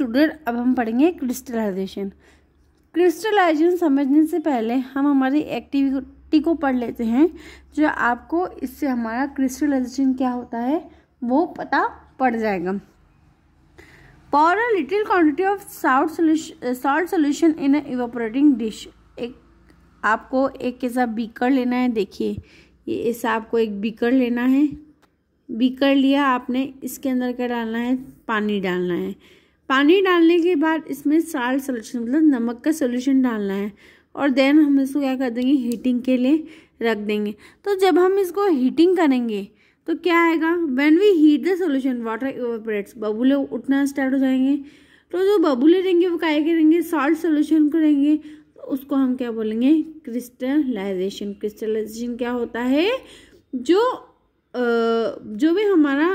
student अब हम पढ़ेंगे क्रिस्टलाइजेशन क्रिस्टलाइजेशन समझने से पहले हम हमारी एक्टिविटी को पढ़ लेते हैं जो आपको इससे हमारा क्रिस्टलाइजेशन क्या होता है वो पता पड़ जाएगा pour a little quantity of salt salt solution in evaporating dish एक आपको एक ऐसा बीकर लेना है देखिए ये ऐसा आपको एक बीकर लेना है बीकर लिया आपने इसके अंदर क्या डालना है पानी डालना है पानी डालने के बाद इसमें साल सोल्यूशन मतलब नमक का सोल्यूशन डालना है और देन हम इसको क्या कर देंगे हीटिंग के लिए रख देंगे तो जब हम इसको हीटिंग करेंगे तो क्या आएगा when we heat the solution water evaporates बबूले उठना स्टार्ट हो जाएंगे तो जो बबूले रहेंगे वो क्या करेंगे सॉल्ट सोल्यूशन रहेंगे तो उसको हम क्या बोलेंगे क्रिस्टलाइजेशन क्रिस्टलाइजेशन क्या होता है जो जो भी हमारा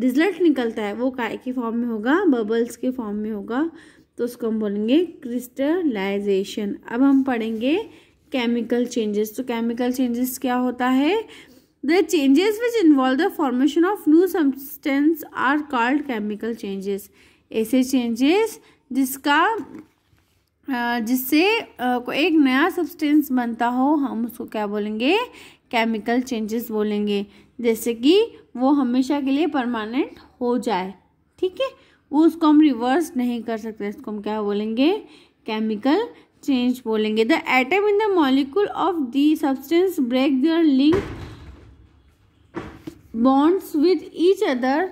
रिजल्ट निकलता है वो काय के फॉर्म में होगा बबल्स के फॉर्म में होगा तो उसको हम बोलेंगे क्रिस्टलाइजेशन अब हम पढ़ेंगे केमिकल चेंजेस तो केमिकल चेंजेस क्या होता है the changes which involve the formation of new substance are called chemical changes ऐसे चेंजेस जिसका जिससे एक नया सब्सटेंस बनता हो हम उसको क्या बोलेंगे केमिकल चेंजेस बोलेंगे जैसे कि वो हमेशा के लिए परमानेंट हो जाए ठीक है वो उसको हम रिवर्स नहीं कर सकते इसको हम क्या बोलेंगे केमिकल चेंज बोलेंगे the atom in the molecule of the substance break their link bonds with each other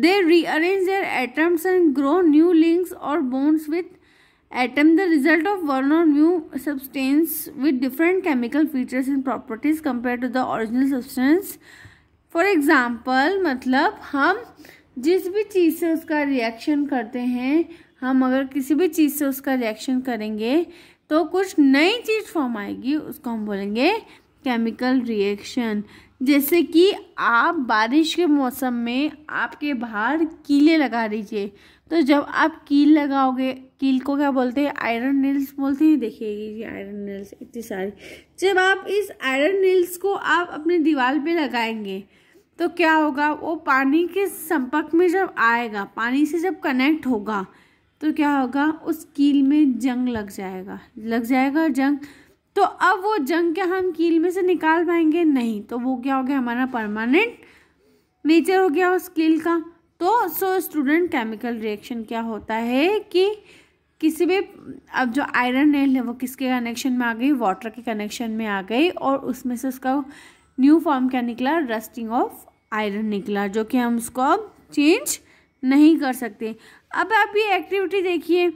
they rearrange their atoms and grow new links or bonds with atom the result of one or new substance with different chemical features and properties compare to the original substance for example मतलब हम जिस भी चीज़ से उसका reaction करते हैं हम अगर किसी भी चीज़ से उसका रिएक्शन करेंगे तो कुछ नई चीज़ फॉर्म आएगी उसको हम बोलेंगे केमिकल रिएक्शन जैसे कि आप बारिश के मौसम में आपके बाहर कीले लगा दीजिए तो जब आप कील लगाओगे कील को क्या बोलते हैं आयरन नेल्स बोलते हैं देखिए ये आयरन नेल्स इतनी सारी जब आप इस आयरन नेल्स को आप अपने दीवार पे लगाएंगे तो क्या होगा वो पानी के संपर्क में जब आएगा पानी से जब कनेक्ट होगा तो क्या होगा उस कील में जंग लग जाएगा लग जाएगा जंग तो अब वो जंग क्या हम कील में से निकाल पाएंगे नहीं तो वो क्या हो गया हमारा परमानेंट नेचर हो गया उस कील का तो सो स्टूडेंट केमिकल रिएक्शन क्या होता है कि किसी भी अब जो आयरन नेल है वो किसके कनेक्शन में आ गई वाटर के कनेक्शन में आ गई और उसमें से उसका न्यू फॉर्म क्या निकला रस्टिंग ऑफ आयरन निकला जो कि हम उसको अब चेंज नहीं कर सकते अब आप ये एक्टिविटी देखिए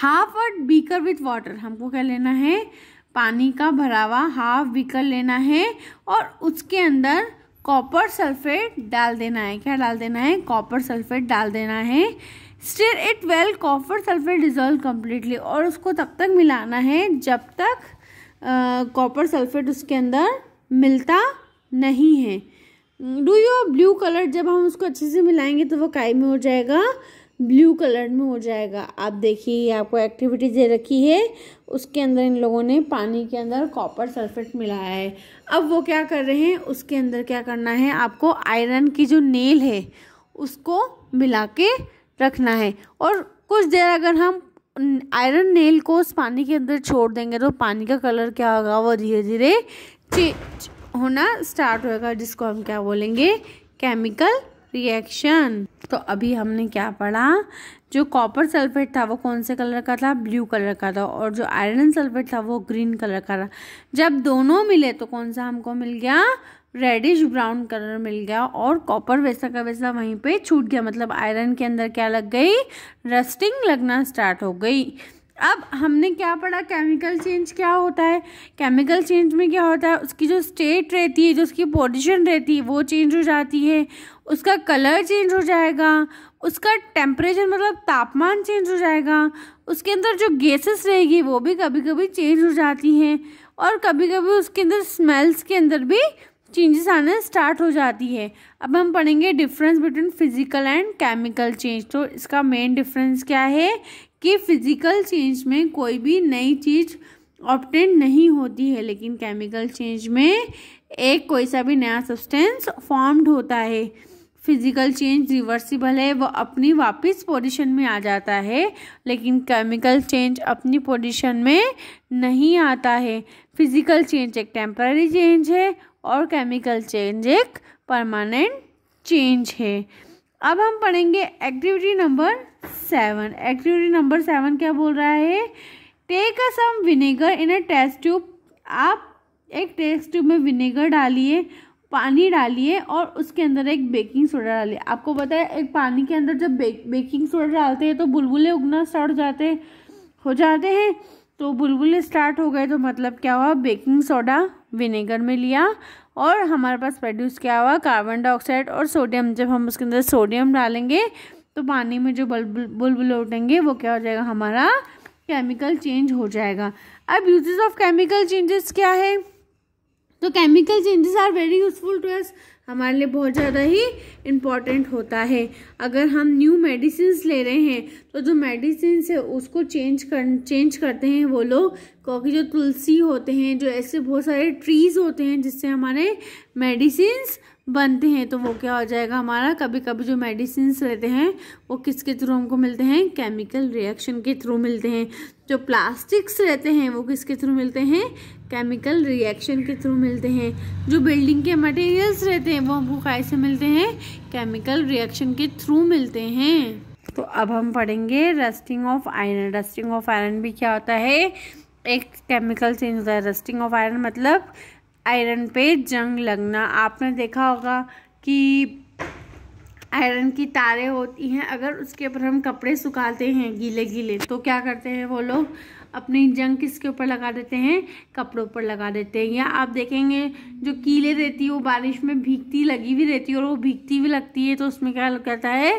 हाफ और बीकर विथ वाटर हमको क्या लेना है पानी का भरावा हाफ बीकर लेना है और उसके अंदर कॉपर सल्फेट डाल देना है क्या डाल देना है कॉपर सल्फेट डाल देना है stir it well copper sulphate dissolve completely और उसको तब तक मिलाना है जब तक कॉपर सल्फेट उसके अंदर मिलता नहीं है डू यू ब्लू कलर जब हम उसको अच्छे से मिलाएंगे तो वो काई में हो जाएगा ब्लू कलर में हो जाएगा आप देखिए आपको एक्टिविटी दे रखी है उसके अंदर इन लोगों ने पानी के अंदर कॉपर सल्फेट मिलाया है अब वो क्या कर रहे हैं उसके अंदर क्या करना है आपको आयरन की जो नेल है उसको मिला के रखना है और कुछ देर अगर हम आयरन नेल को उस पानी के अंदर छोड़ देंगे तो पानी का कलर क्या होगा वो धीरे धीरे चेंज होना स्टार्ट होगा जिसको हम क्या बोलेंगे केमिकल रिएक्शन तो अभी हमने क्या पढ़ा जो कॉपर सल्फेट था वो कौन से कलर का था ब्लू कलर का था और जो आयरन सल्फेट था वो ग्रीन कलर का था जब दोनों मिले तो कौन सा हमको मिल गया रेडिश ब्राउन कलर मिल गया और कॉपर वैसा का वैसा वहीं पे छूट गया मतलब आयरन के अंदर क्या लग गई रस्टिंग लगना स्टार्ट हो गई अब हमने क्या पढ़ा केमिकल चेंज क्या होता है केमिकल चेंज में क्या होता है उसकी जो स्टेट रहती है जो उसकी पोजिशन रहती है वो चेंज हो जाती है उसका कलर चेंज हो जाएगा उसका टेम्परेचर मतलब तापमान चेंज हो जाएगा उसके अंदर जो गैसेस रहेगी वो भी कभी कभी चेंज हो जाती हैं और कभी कभी उसके अंदर स्मेल्स के अंदर भी चेंजेस आने स्टार्ट हो जाती है अब हम पढ़ेंगे difference between physical and chemical change तो इसका मेन डिफरेंस क्या है कि फिज़िकल चेंज में कोई भी नई चीज़ ऑप्टेन नहीं होती है लेकिन केमिकल चेंज में एक कोई सा भी नया सब्सटेंस फॉर्म्ड होता है फिजिकल चेंज रिवर्सिबल है वह अपनी वापस पोजीशन में आ जाता है लेकिन केमिकल चेंज अपनी पोजीशन में नहीं आता है फिजिकल चेंज एक टेम्पररी चेंज है और केमिकल चेंज एक परमानेंट चेंज है अब हम पढ़ेंगे activity number seven activity number seven क्या बोल रहा है take a some vinegar in a test tube आप एक टेस्ट ट्यूब में विनेगर डालिए पानी डालिए और उसके अंदर एक बेकिंग सोडा डालिए आपको पता है एक पानी के अंदर जब बेक, बेकिंग सोडा डालते हैं तो बुलबुलें उगना स्टार्ट हो जाते हो जाते हैं तो बुलबुल स्टार्ट हो गए तो मतलब क्या हुआ बेकिंग सोडा विनेगर में लिया और हमारे पास प्रोड्यूस क्या हुआ कार्बन डाइऑक्साइड और सोडियम जब हम उसके अंदर सोडियम डालेंगे तो पानी में जो बुलबुल बुलबुल उठेंगे वो क्या हो जाएगा हमारा केमिकल चेंज हो जाएगा अब यूजेस ऑफ केमिकल चेंजेस क्या है तो chemical changes are very useful to us हमारे लिए बहुत ज़्यादा ही इम्पॉर्टेंट होता है अगर हम न्यू मेडिसिन ले रहे हैं तो जो मेडिसिन है उसको चेंज कर चेंज करते हैं वो लोग क्योंकि जो तुलसी होते हैं जो ऐसे बहुत सारे ट्रीज़ होते हैं जिससे हमारे मेडिसिन बनते हैं तो वो क्या हो जाएगा हमारा कभी कभी जो मेडिसिन लेते हैं वो किसके थ्रू हमको मिलते हैं केमिकल रिएक्शन के थ्रू मिलते हैं जो प्लास्टिक्स रहते हैं वो किसके थ्रू मिलते हैं केमिकल रिएक्शन के थ्रू मिलते हैं जो बिल्डिंग के मटेरियल्स रहते हैं वो हमको कैसे मिलते हैं केमिकल रिएक्शन के थ्रू मिलते हैं तो अब हम पढ़ेंगे rusting of iron rusting of iron भी क्या होता है एक केमिकल चेंज होता है रस्टिंग ऑफ आयरन मतलब आयरन पे जंग लगना आपने देखा होगा कि आयरन की तारें होती हैं अगर उसके ऊपर हम कपड़े सुखाते हैं गीले गीले तो क्या करते हैं वो लोग अपनी जंग किसके ऊपर लगा देते हैं कपड़ों पर लगा देते हैं या आप देखेंगे जो कीले रहती है वो बारिश में भीगती लगी भी रहती है और वो भीगती भी लगती है तो उसमें क्या लग जाता है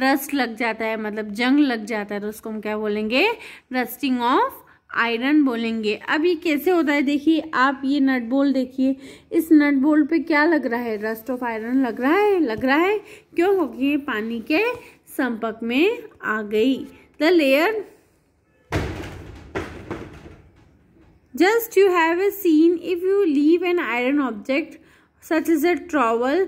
रस्ट लग जाता है मतलब जंग लग जाता है तो उसको हम क्या बोलेंगे रस्टिंग ऑफ आयरन बोलेंगे अब ये कैसे होता है देखिए आप ये नट बोल देखिए इस नट बोल पे क्या लग रहा है रस्ट ऑफ आयरन लग रहा है लग रहा है क्यों क्योंकि ये पानी के संपर्क में आ गई the layer just you have a seen if you leave an iron object such is a trowel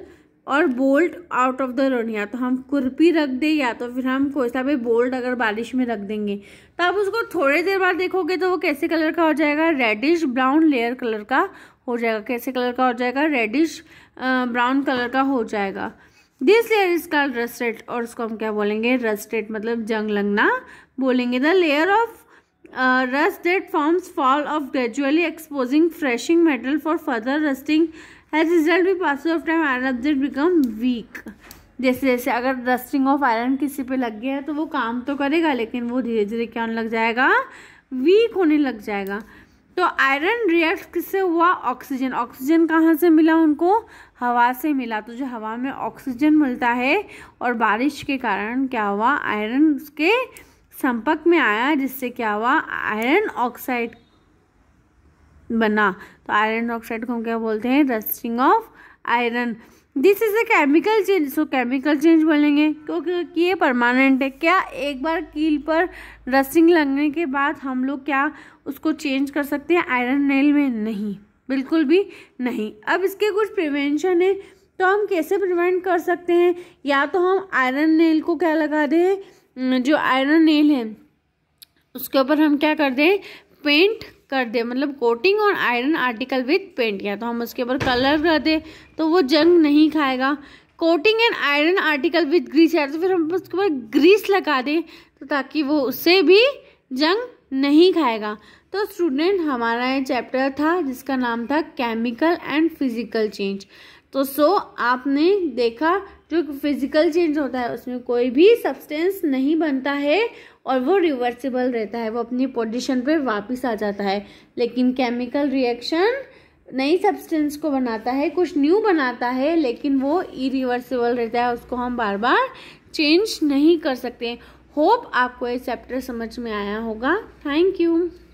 or bolt out of the rain या तो हम कुर्पी रख दें या तो फिर हम कोयसा पे बोल्ट अगर बारिश में रख देंगे तो आप उसको थोड़ी देर बाद देखोगे तो वो कैसे कलर का हो जाएगा रेडिश ब्राउन लेयर कलर का हो जाएगा कैसे कलर का हो जाएगा रेडिश ब्राउन कलर का हो जाएगा this layer is called rusted और उसको हम क्या बोलेंगे रस्टेड मतलब जंग लगना बोलेंगे the layer of rust that forms fall off gradually exposing freshing metal for further rusting as result भी pass of time iron object become weak जैसे जैसे अगर डस्टिंग ऑफ आयरन किसी पे लग गया है तो वो काम तो करेगा लेकिन वो धीरे धीरे क्या होने लग जाएगा वीक होने लग जाएगा तो आयरन रिएक्ट किससे हुआ ऑक्सीजन ऑक्सीजन कहाँ से मिला उनको हवा से मिला तो जो हवा में ऑक्सीजन मिलता है और बारिश के कारण क्या हुआ आयरन उसके संपर्क में आया जिससे क्या हुआ आयरन ऑक्साइड बना तो आयरन ऑक्साइड को हम क्या बोलते हैं rusting of iron this is a chemical change so chemical change बोलेंगे क्योंकि ये परमानेंट है क्या एक बार कील पर रस्टिंग लगने के बाद हम लोग क्या उसको चेंज कर सकते हैं आयरन नेल में नहीं बिल्कुल भी नहीं अब इसके कुछ प्रिवेंशन है तो हम कैसे प्रिवेंट कर सकते हैं या तो हम आयरन नेल को क्या लगा दें जो आयरन नेल है उसके ऊपर हम क्या कर दें पेंट कर दे मतलब कोटिंग और आयरन आर्टिकल विथ पेंट किया तो हम उसके ऊपर कलर कर दे तो वो जंग नहीं खाएगा coating and iron article with grease या तो फिर हम उसके ऊपर ग्रीस लगा दें तो ताकि वो उससे भी जंग नहीं खाएगा तो स्टूडेंट हमारा ये चैप्टर था जिसका नाम था केमिकल एंड फिजिकल चेंज तो सो आपने देखा जो फिजिकल चेंज होता है उसमें कोई भी सब्सटेंस नहीं बनता है और वो रिवर्सिबल रहता है वो अपनी पोजिशन पर वापस आ जाता है लेकिन केमिकल रिएक्शन नई सब्सटेंस को बनाता है कुछ न्यू बनाता है लेकिन वो इरिवर्सिबल रहता है उसको हम बार बार चेंज नहीं कर सकते होप आपको ये चैप्टर समझ में आया होगा थैंक यू